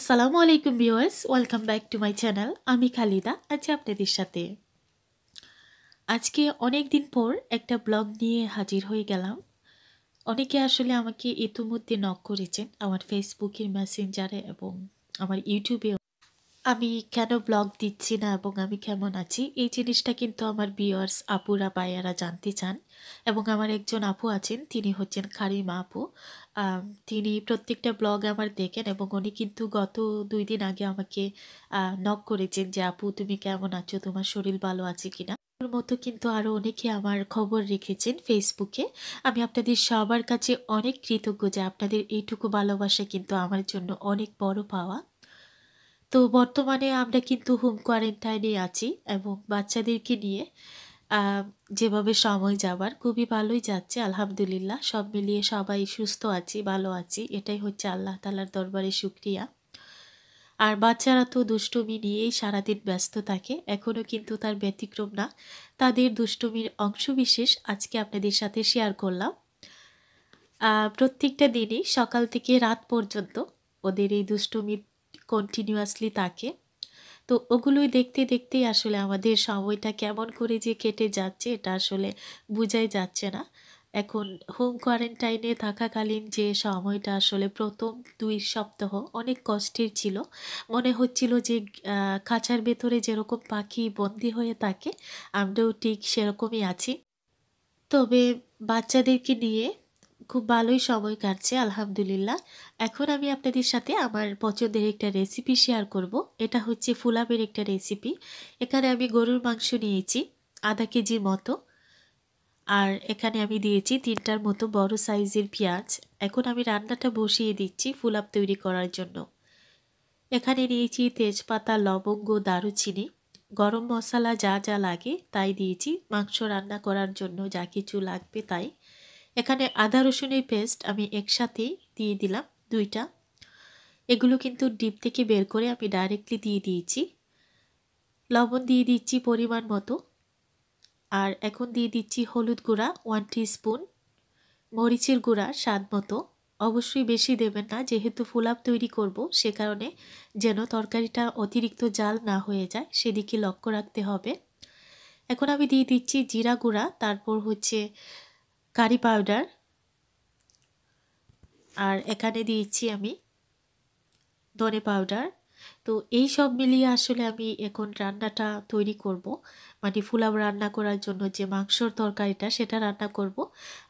আসসালামু আলাইকুম viewers welcome back to my channel আমি খালিদা আছি আপনাদের সাথে আজকে অনেক দিন পর একটা ব্লগ নিয়ে হাজির হয়ে গেলাম অনেকে আসলে আমাকে ইতিমধ্যে নক করেছেন আমার ফেসবুকের মেসেঞ্জারে এবং আমার ইউটিউবে আমি কেন ব্লগ দিচ্ছি না এবং আমি কেমন আছি এই জিনিসটা কিন্তু আমার বিয়ার্স আপুরা বায়ারা জানতে চান এবং আমার একজন আপু আছেন তিনি হচ্ছেন খারিমা আপু তিনি প্রত্যেকটা ব্লগ আমার দেখেন এবং উনি কিন্তু গত দুই দিন আগে আমাকে নক করেছেন যে আপু তুমি কেমন আছো তোমার শরীর ভালো আছে কিনা ওর মতো কিন্তু আরও অনেকে আমার খবর রেখেছেন ফেসবুকে আমি আপনাদের সবার কাছে অনেক কৃতজ্ঞ যে আপনাদের এইটুকু ভালোবাসা কিন্তু আমার জন্য অনেক বড় পাওয়া তো বর্তমানে আমরা কিন্তু হোম কোয়ারেন্টাইনে আছি এবং বাচ্চাদেরকে নিয়ে যেভাবে সময় যাবার খুবই ভালোই যাচ্ছে আলহামদুলিল্লাহ সব মিলিয়ে সবাই সুস্থ আছি ভালো আছি এটাই হচ্ছে আল্লাহ তালার দরবারে শুক্রিয়া আর বাচ্চারা তো দুষ্টুমি নিয়েই সারাদিন ব্যস্ত থাকে এখনও কিন্তু তার ব্যতিক্রম না তাদের দুষ্টুমির অংশবিশেষ আজকে আপনাদের সাথে শেয়ার করলাম প্রত্যেকটা দিনই সকাল থেকে রাত পর্যন্ত ওদের এই দুষ্টুমির কন্টিনিউয়াসলি থাকে তো ওগুলোই দেখতে দেখতেই আসলে আমাদের সময়টা কেমন করে যে কেটে যাচ্ছে এটা আসলে বোঝাই যাচ্ছে না এখন হোম কোয়ারেন্টাইনে থাকাকালীন যে সময়টা আসলে প্রথম দুই সপ্তাহ অনেক কষ্টের ছিল মনে হচ্ছিল যে খাঁচার ভেতরে যেরকম পাখি বন্দি হয়ে থাকে আমরাও ঠিক সেরকমই আছি তবে বাচ্চাদেরকে নিয়ে খুব ভালোই সময় কাটছে আলহামদুলিল্লাহ এখন আমি আপনাদের সাথে আমার পছন্দের একটা রেসিপি শেয়ার করব। এটা হচ্ছে ফুলামের একটা রেসিপি এখানে আমি গরুর মাংস নিয়েছি আধা কেজির মতো আর এখানে আমি দিয়েছি তিনটার মতো বড় সাইজের পেঁয়াজ এখন আমি রান্নাটা বসিয়ে দিচ্ছি ফুলাপ তৈরি করার জন্য এখানে নিয়েছি তেজপাতা লবঙ্গ দারুচিনি গরম মশলা যা যা লাগে তাই দিয়েছি মাংস রান্না করার জন্য যা কিছু লাগবে তাই এখানে আদা রসুনের পেস্ট আমি একসাথে দিয়ে দিলাম দুইটা এগুলো কিন্তু ডিপ থেকে বের করে আমি ডাইরেক্টলি দিয়ে দিয়েছি লবণ দিয়ে দিচ্ছি পরিমাণ মতো আর এখন দিয়ে দিচ্ছি হলুদ গুঁড়া ওয়ান স্পুন মরিচের গুঁড়া স্বাদ মতো অবশ্যই বেশি দেবেন না যেহেতু ফুলাপ তৈরি করব সে কারণে যেন তরকারিটা অতিরিক্ত জাল না হয়ে যায় সেদিকে লক্ষ্য রাখতে হবে এখন আমি দিয়ে দিচ্ছি জিরা গুঁড়া তারপর হচ্ছে কারি পাউডার আর এখানে দিয়েছি আমি ধনে পাউডার তো এই সব মিলিয়ে আসলে আমি এখন রান্নাটা তৈরি করব মানে ফুলাম রান্না করার জন্য যে মাংসর তরকারিটা সেটা রান্না করব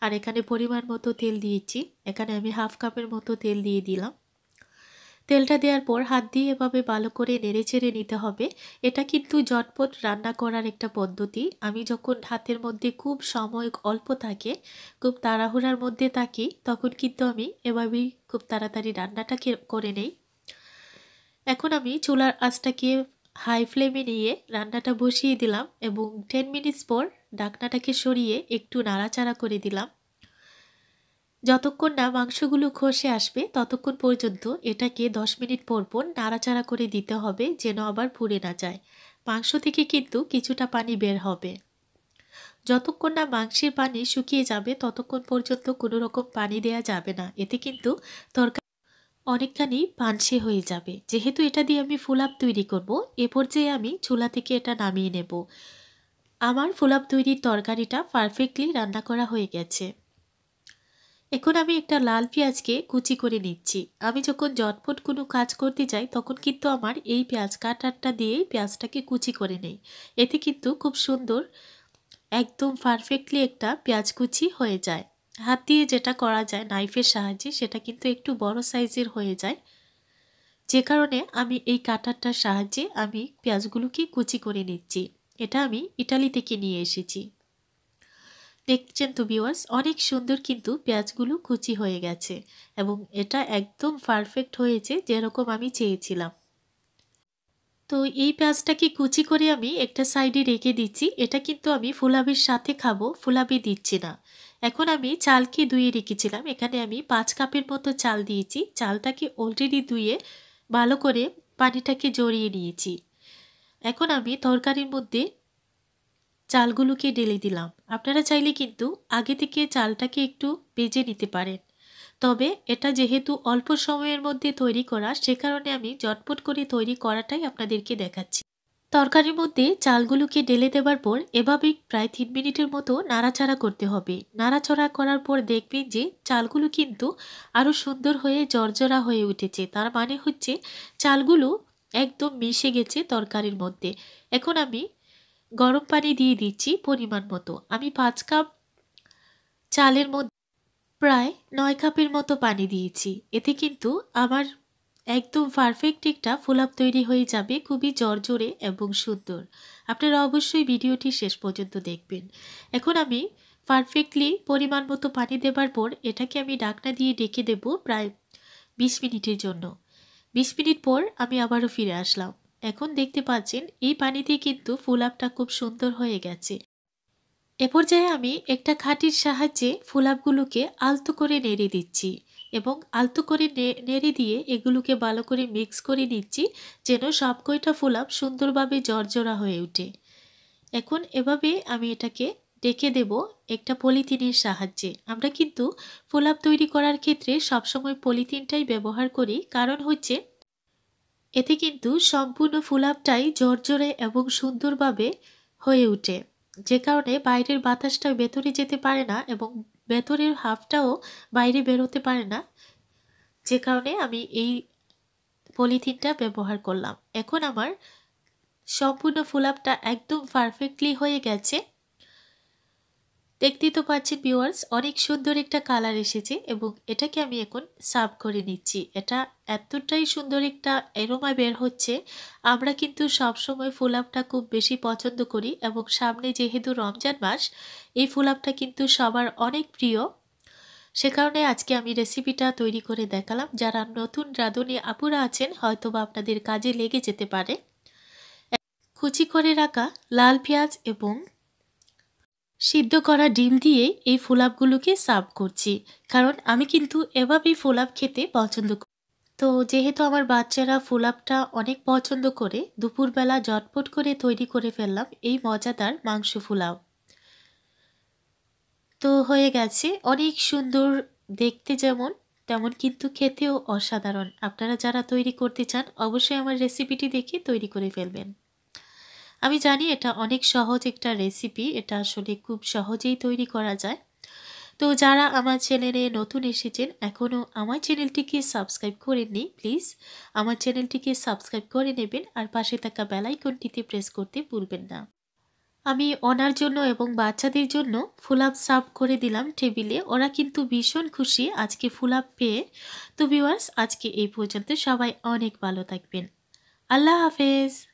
আর এখানে পরিমাণ মতো তেল দিয়েছি এখানে আমি হাফ কাপের মতো তেল দিয়ে দিলাম তেলটা দেওয়ার পর হাত দিয়ে এভাবে ভালো করে নেড়ে চেড়ে নিতে হবে এটা কিন্তু জটপট রান্না করার একটা পদ্ধতি আমি যখন হাতের মধ্যে খুব সময় অল্প থাকে খুব তাড়াহুড়ার মধ্যে থাকি তখন কিন্তু আমি এভাবেই খুব তাড়াতাড়ি রান্নাটা করে নেই এখন আমি চুলার আঁচটাকে হাই ফ্লেমে নিয়ে রান্নাটা বসিয়ে দিলাম এবং টেন মিনিটস পর ডাকনাটাকে সরিয়ে একটু নাড়াচাড়া করে দিলাম যতক্ষণ না মাংসগুলো ঘষে আসবে ততক্ষণ পর্যন্ত এটাকে দশ মিনিট পরপর নাড়াচাড়া করে দিতে হবে যেন আবার পুড়ে না যায় মাংস থেকে কিন্তু কিছুটা পানি বের হবে যতক্ষণ না মাংসের পানি শুকিয়ে যাবে ততক্ষণ পর্যন্ত কোনো রকম পানি দেয়া যাবে না এতে কিন্তু তরকারি অনেকখানি পানসে হয়ে যাবে যেহেতু এটা দিয়ে আমি ফুলাপ তৈরি করব এ পর্যায়ে আমি চুলা থেকে এটা নামিয়ে নেব আমার ফুলাপ তৈরির তরকারিটা পারফেক্টলি রান্না করা হয়ে গেছে এখন আমি একটা লাল পেঁয়াজকে কুচি করে নিচ্ছি আমি যখন জটপট কোনো কাজ করতে যাই তখন কিন্তু আমার এই পেঁয়াজ কাটারটা দিয়ে পেঁয়াজটাকে কুচি করে নেই এতে কিন্তু খুব সুন্দর একদম পারফেক্টলি একটা পেঁয়াজ কুচি হয়ে যায় হাত দিয়ে যেটা করা যায় নাইফের সাহায্যে সেটা কিন্তু একটু বড় সাইজের হয়ে যায় যে কারণে আমি এই কাটারটার সাহায্যে আমি পেঁয়াজগুলোকে কুচি করে নিচ্ছি এটা আমি ইটালি থেকে নিয়ে এসেছি দেখছেন তো ভিওয়ার্স অনেক সুন্দর কিন্তু পেঁয়াজগুলো কুচি হয়ে গেছে এবং এটা একদম পারফেক্ট হয়েছে যেরকম আমি চেয়েছিলাম তো এই পেঁয়াজটাকে কুচি করে আমি একটা সাইডে রেখে দিচ্ছি এটা কিন্তু আমি ফুলাবির সাথে খাবো ফুলাবি দিচ্ছি না এখন আমি চালকে ধুয়ে রেখেছিলাম এখানে আমি পাঁচ কাপের মতো চাল দিয়েছি চালটাকে অলরেডি ধুয়ে ভালো করে পানিটাকে জড়িয়ে নিয়েছি এখন আমি তরকারির মধ্যে চালগুলোকে ঢেলে দিলাম আপনারা চাইলে কিন্তু আগে থেকে চালটাকে একটু বেজে নিতে পারেন তবে এটা যেহেতু অল্প সময়ের মধ্যে তৈরি করা সে কারণে আমি জটপট করে তৈরি করাটাই আপনাদেরকে দেখাচ্ছি তরকারির মধ্যে চালগুলোকে ডেলে দেবার পর এভাবে প্রায় তিন মিনিটের মতো নাড়াচাড়া করতে হবে নাড়াচাড়া করার পর দেখবেন যে চালগুলো কিন্তু আরও সুন্দর হয়ে জর্জরা হয়ে উঠেছে তার মানে হচ্ছে চালগুলো একদম মিশে গেছে তরকারির মধ্যে এখন আমি গরম পানি দিয়ে দিচ্ছি পরিমাণ মতো আমি পাঁচ কাপ চালের মধ্যে প্রায় নয় কাপের মতো পানি দিয়েছি এতে কিন্তু আমার একদম পারফেক্ট একটা ফুলাপ তৈরি হয়ে যাবে খুবই জর্জরে এবং সুন্দর আপনারা অবশ্যই ভিডিওটি শেষ পর্যন্ত দেখবেন এখন আমি পারফেক্টলি পরিমাণ মতো পানি দেবার পর এটাকে আমি ডাকনা দিয়ে ডেকে দেব প্রায় বিশ মিনিটের জন্য বিশ মিনিট পর আমি আবারও ফিরে আসলাম এখন দেখতে পাচ্ছেন এই পানিতে কিন্তু ফুলাপটা খুব সুন্দর হয়ে গেছে এ পর্যায়ে আমি একটা খাটির সাহায্যে ফুলাপগুলোকে আলতো করে নেড়ে দিচ্ছি এবং আলতো করে নেড়ে দিয়ে এগুলোকে ভালো করে মিক্স করে নিচ্ছি যেন সব কয়টা ফুলাপ সুন্দরভাবে জর্জরা হয়ে ওঠে এখন এভাবে আমি এটাকে ডেকে দেব একটা পলিথিনের সাহায্যে আমরা কিন্তু ফুলাপ তৈরি করার ক্ষেত্রে সবসময় পলিথিনটাই ব্যবহার করি কারণ হচ্ছে এতে কিন্তু সম্পূর্ণ ফুলাপটাই জর্জরে এবং সুন্দরভাবে হয়ে ওঠে যে কারণে বাইরের বাতাসটা ভেতরে যেতে পারে না এবং ভেতরের হাফটাও বাইরে বেরোতে পারে না যে কারণে আমি এই পলিথিনটা ব্যবহার করলাম এখন আমার সম্পূর্ণ ফুলাপটা একদম পারফেক্টলি হয়ে গেছে দেখতেই তো পাচ্ছেন ভিউয়ার্স অনেক সুন্দর একটা কালার এসেছে এবং এটাকে আমি এখন সার্ভ করে নিচ্ছি এটা এতটাই সুন্দর একটা এরোমা বের হচ্ছে আমরা কিন্তু সবসময় আপটা খুব বেশি পছন্দ করি এবং সামনে যেহেতু রমজান মাস এই ফুল আপটা কিন্তু সবার অনেক প্রিয় সে কারণে আজকে আমি রেসিপিটা তৈরি করে দেখালাম যারা নতুন রাঁধুনি আপুরা আছেন হয়তো বা আপনাদের কাজে লেগে যেতে পারে কুচি করে রাখা লাল পেঁয়াজ এবং সিদ্ধ করা ডিম দিয়ে এই ফোলাপগুলোকে সার্ভ করছি কারণ আমি কিন্তু এভাবেই ফোলাপ খেতে পছন্দ করি তো যেহেতু আমার বাচ্চারা ফোলাপটা অনেক পছন্দ করে দুপুরবেলা জটপট করে তৈরি করে ফেললাম এই মজাদার মাংস ফুলাপ তো হয়ে গেছে অনেক সুন্দর দেখতে যেমন তেমন কিন্তু খেতেও অসাধারণ আপনারা যারা তৈরি করতে চান অবশ্যই আমার রেসিপিটি দেখে তৈরি করে ফেলবেন আমি জানি এটা অনেক সহজ একটা রেসিপি এটা আসলে খুব সহজেই তৈরি করা যায় তো যারা আমার চ্যানেলে নতুন এসেছেন এখনও আমার চ্যানেলটিকে সাবস্ক্রাইব করেননি প্লিজ আমার চ্যানেলটিকে সাবস্ক্রাইব করে নেবেন আর পাশে থাকা বেলাইকনটিতে প্রেস করতে ভুলবেন না আমি ওনার জন্য এবং বাচ্চাদের জন্য ফুলাপ সার্ভ করে দিলাম টেবিলে ওরা কিন্তু ভীষণ খুশি আজকে ফুলাপ পেয়ে তো ভিওয়ার্স আজকে এই পর্যন্ত সবাই অনেক ভালো থাকবেন আল্লাহ হাফেজ